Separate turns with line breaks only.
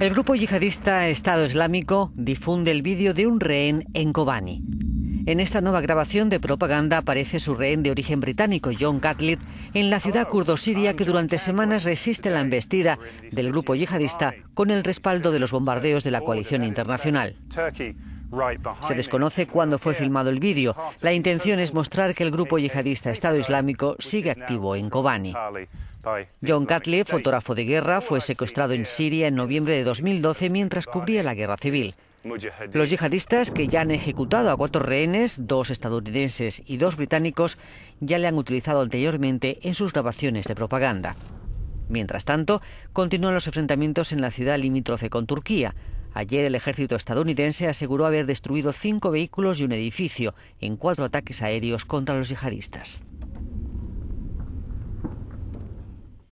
El grupo yihadista Estado Islámico difunde el vídeo de un rehén en Kobani. En esta nueva grabación de propaganda aparece su rehén de origen británico, John Gatlet, en la ciudad kurdo-siria que durante semanas resiste la embestida del grupo yihadista con el respaldo de los bombardeos de la coalición internacional. Se desconoce cuándo fue filmado el vídeo. La intención es mostrar que el grupo yihadista Estado Islámico sigue activo en Kobani. John Catley, fotógrafo de guerra, fue secuestrado en Siria en noviembre de 2012 mientras cubría la guerra civil. Los yihadistas, que ya han ejecutado a cuatro rehenes, dos estadounidenses y dos británicos, ya le han utilizado anteriormente en sus grabaciones de propaganda. Mientras tanto, continúan los enfrentamientos en la ciudad limítrofe con Turquía. Ayer el ejército estadounidense aseguró haber destruido cinco vehículos y un edificio en cuatro ataques aéreos contra los yihadistas.